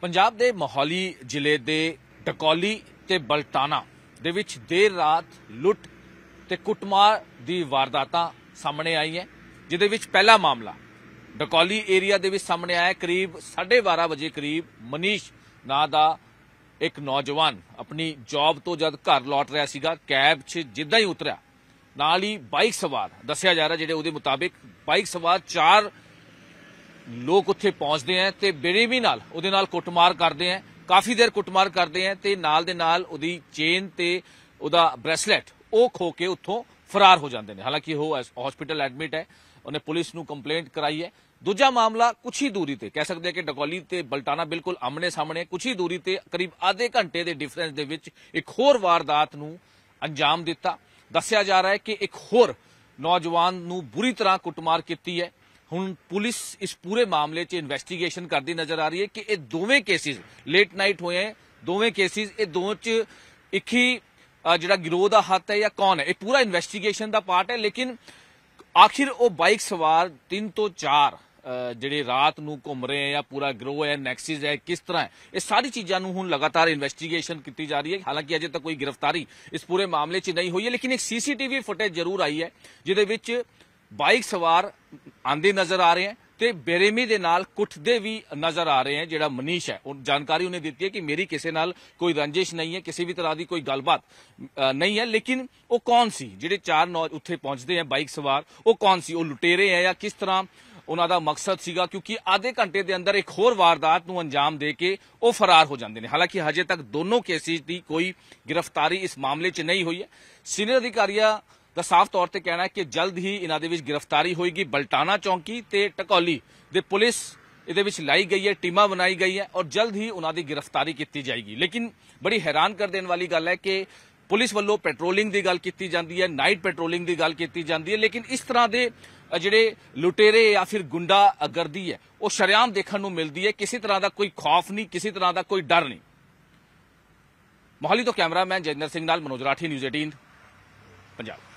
ਪੰਜਾਬ ਦੇ ਮੋਹਾਲੀ ਜ਼ਿਲ੍ਹੇ ਦੇ ਟਕੌਲੀ ਤੇ ਬਲਟਾਨਾ ਦੇ ਵਿੱਚ ਦੇਰ ਰਾਤ ਲੁੱਟ ਤੇ ਕੁੱਟਮਾਰ ਦੀ ਵਾਰਦਾਤਾਂ ਸਾਹਮਣੇ ਆਈਆਂ ਜਿਦੇ ਵਿੱਚ ਪਹਿਲਾ ਮਾਮਲਾ ਡਕੌਲੀ ਏਰੀਆ ਦੇ ਵਿੱਚ ਸਾਹਮਣੇ ਆਇਆ ਕਰੀਬ 12:30 ਵਜੇ ਕਰੀਬ ਮਨੀਸ਼ ਨਾਂ ਦਾ ਇੱਕ ਨੌਜਵਾਨ ਆਪਣੀ ਜੌਬ ਤੋਂ ਜਦ ਘਰ ਲੌਟ ਰਿਹਾ ਸੀਗਾ ਕੈਬ 'ਚ ਜਿੱਦਾਂ ਹੀ ਉਤਰਿਆ ਨਾਲ ਹੀ ਬਾਈਕ ਸਵਾਰ ਦੱਸਿਆ ਜਾ ਰਿਹਾ ਜਿਹੜੇ ਉਹਦੇ ਮੁਤਾਬਿਕ ਬਾਈਕ ਸਵਾਰ ਚਾਰ ਲੋਕ ਉੱਥੇ ਪਹੁੰਚਦੇ ਆ ਤੇ ਵੀ ਨਾਲ ਉਹਦੇ ਨਾਲ ਕੁੱਟਮਾਰ ਕਰਦੇ ਆ ਕਾਫੀ ਦੇਰ ਕੁੱਟਮਾਰ ਕਰਦੇ ਆ ਤੇ ਨਾਲ ਦੇ ਨਾਲ ਉਹਦੀ ਚੇਨ ਤੇ ਉਹਦਾ ਬ੍ਰੈਸਲੇਟ ਉਹ ਖੋ ਕੇ ਉੱਥੋਂ ਫਰਾਰ ਹੋ ਜਾਂਦੇ ਨੇ ਹਾਲਾਂਕਿ ਉਹ ਹਸਪੀਟਲ ਐਡਮਿਟ ਹੈ ਉਹਨੇ ਪੁਲਿਸ ਨੂੰ ਕੰਪਲੇਂਟ ਕਰਾਈ ਹੈ ਦੂਜਾ ਮਾਮਲਾ ਕੁਛ ਹੀ ਦੂਰੀ ਤੇ ਕਹਿ ਸਕਦੇ ਆ ਕਿ ਡਕੌਲੀ ਤੇ ਬਲਟਾਣਾ ਬਿਲਕੁਲ ਆਮਨੇ ਸਾਹਮਣੇ ਕੁਛ ਹੀ ਦੂਰੀ ਤੇ ਕਰੀਬ ਆਧੇ ਘੰਟੇ ਦੇ ਡਿਫਰੈਂਸ ਦੇ ਵਿੱਚ ਇੱਕ ਹੋਰ ਵਾਰਦਾਤ ਨੂੰ ਅੰਜਾਮ ਦਿੱਤਾ ਦੱਸਿਆ ਜਾ ਰਿਹਾ ਹੈ ਕਿ ਇੱਕ ਹੋਰ ਨੌਜਵਾਨ ਨੂੰ ਬੁਰੀ ਤਰ੍ਹਾਂ ਕੁੱਟਮਾਰ ਕੀਤੀ ਹੈ ਹੁਣ ਪੁਲਿਸ ਇਸ ਪੂਰੇ ਮਾਮਲੇ 'ਚ ਇਨਵੈਸਟੀਗੇਸ਼ਨ ਕਰਦੀ ਨਜ਼ਰ ਆ ਰਹੀ ਹੈ ਕਿ ਇਹ ਦੋਵੇਂ ਕੇਸਿਸ ਲੇਟ ਨਾਈਟ ਹੋਏ ਹਨ ਦੋਵੇਂ ਕੇਸਿਸ ਇਹ ਦੋਵਾਂ 'ਚ ਇੱਕ ਹੀ ਜਿਹੜਾ ਗਿਰੋਹ ਦਾ ਹੱਥ ਹੈ ਜਾਂ ਕੌਣ ਹੈ ਇਹ ਪੂਰਾ ਇਨਵੈਸਟੀਗੇਸ਼ਨ ਦਾ ਪਾਰਟ ਹੈ ਲੇਕਿਨ ਆਖਿਰ ਉਹ ਬਾਈਕ ਸਵਾਰ 3 ਤੋਂ 4 ਜਿਹੜੇ ਰਾਤ ਨੂੰ ਘੁੰਮ ਰਹੇ ਆ ਜਾਂ ਪੂਰਾ ਗਰੋ ਹੈ ਨੈਕਸਿਸ ਹੈ ਕਿਸ ਤਰ੍ਹਾਂ ਇਹ ਸਾਰੀ ਚੀਜ਼ਾਂ ਨੂੰ ਹੁਣ ਲਗਾਤਾਰ ਇਨਵੈਸਟੀਗੇਸ਼ਨ ਕੀਤੀ ਜਾ ਰਹੀ ਹੈ ਹਾਲਾਂਕਿ ਅਜੇ ਤੱਕ ਕੋਈ ਗ੍ਰਿਫਤਾਰੀ ਇਸ ਪੂਰੇ ਮਾਮਲੇ 'ਚ ਨਹੀਂ ਹੋਈ ਹੈ ਲੇਕਿਨ ਇੱਕ ਸੀਸੀਟੀਵੀ ਫੁਟੇਜ ਜ਼ਰੂਰ ਆਈ ਹੈ ਜਿਹਦੇ ਵਿੱਚ ਬਾਈਕ ਸਵਾਰ ਆਂਦੇ ਨਜ਼ਰ ਆ ਰਹੇ ਹਨ ਤੇ ਬੇਰੇਮੀ ਦੇ ਨਾਲ ਕੁੱਟਦੇ ਵੀ ਨਜ਼ਰ ਆ ਰਹੇ ਹਨ ਜਿਹੜਾ ਮਨੀਸ਼ ਹੈ ਉਹ ਜਾਣਕਾਰੀ ਉਹਨੇ ਦਿੱਤੀ ਹੈ ਕਿ ਮੇਰੀ ਕਿਸੇ ਨਾਲ ਕੋਈ ਰੰਜਿਸ਼ ਨਹੀਂ ਹੈ ਕਿਸੇ ਵੀ ਤਰ੍ਹਾਂ ਦੀ ਕੋਈ ਗੱਲਬਾਤ ਨਹੀਂ ਹੈ ਲੇਕਿਨ ਉਹ ਕੌਣ ਸੀ ਜਿਹੜੇ ਚਾਰ ਨੌ ਉੱਥੇ ਪਹੁੰਚਦੇ ਆ ਬਾਈਕ ਸਵਾਰ ਉਹ ਕੌਣ ਸੀ ਉਹ ਲੁਟੇਰੇ ਹੈ ਜਾਂ ਕਿਸ ਤਰ੍ਹਾਂ ਉਹਨਾਂ ਦਾ ਮਕਸਦ ਸੀਗਾ ਕਿਉਂਕਿ ਆਧੇ ਘੰਟੇ ਦੇ ਅੰਦਰ ਇੱਕ ਹੋਰ ਵਾਰਦਾਤ ਨੂੰ ਅੰਜਾਮ ਦੇ ਕੇ ਉਹ ਫਰਾਰ ਹੋ ਜਾਂਦੇ ਨੇ ਹਾਲਾਂਕਿ ਹਜੇ ਤੱਕ ਦੋਨੋਂ ਕੇਸਿਸ ਦੀ ਕੋਈ ਗ੍ਰਿਫਤਾਰੀ ਇਸ ਮਾਮਲੇ 'ਚ ਨਹੀਂ ਹੋਈ ਹੈ ਸੀਨੀਅਰ ਅਧਿਕਾਰੀਆਂ ਦਾ ਸਾਫ਼ ਤੌਰ ਤੇ ਕਹਿਣਾ ਹੈ ਕਿ ਜਲਦ ਹੀ ਇਹਨਾਂ ਦੇ ਵਿੱਚ ਗ੍ਰਿਫਤਾਰੀ ਹੋਏਗੀ ਬਲਟਾਣਾ ਚੌਂਕੀ ਤੇ ਟਕੌਲੀ ਦੇ ਪੁਲਿਸ ਇਹਦੇ ਵਿੱਚ ਲਾਈ ਗਈ ਹੈ ਟੀਮਾਂ ਬਣਾਈ ਗਈ ਹੈ ਔਰ ਜਲਦ ਹੀ ਉਹਨਾਂ ਦੀ ਗ੍ਰਿਫਤਾਰੀ ਕੀਤੀ ਜਾਏਗੀ ਲੇਕਿਨ ਬੜੀ ਹੈਰਾਨ ਕਰ ਦੇਣ ਵਾਲੀ ਗੱਲ ਹੈ ਕਿ ਪੁਲਿਸ ਵੱਲੋਂ ਪੈਟਰੋਲਿੰਗ ਦੀ ਗੱਲ ਕੀਤੀ ਜਾਂਦੀ ਹੈ ਨਾਈਟ ਪੈਟਰੋਲਿੰਗ ਦੀ ਗੱਲ ਕੀਤੀ ਜਾਂਦੀ ਹੈ ਲੇਕਿਨ ਇਸ ਤਰ੍ਹਾਂ ਦੇ ਜਿਹੜੇ ਲੁਟੇਰੇ ਜਾਂ ਫਿਰ ਗੁੰਡਾ ਅਗਰਦੀ ਹੈ ਉਹ ਸ਼ਰਿਆਮ ਦੇਖਣ ਨੂੰ ਮਿਲਦੀ ਹੈ ਕਿਸੇ ਤਰ੍ਹਾਂ ਦਾ ਕੋਈ ਖੌਫ ਨਹੀਂ ਕਿਸੇ ਤਰ੍ਹਾਂ ਦਾ ਕੋਈ ਡਰ ਨਹੀਂ ਮੋਹਲੀ ਤੋਂ ਕੈਮਰਾਮੈਨ ਜੈਨਰ ਸਿੰਘ ਨਾਲ ਮਨੋਜ ਰਾਠੀ ਨਿਊਜ਼ 18 ਪੰਜਾਬ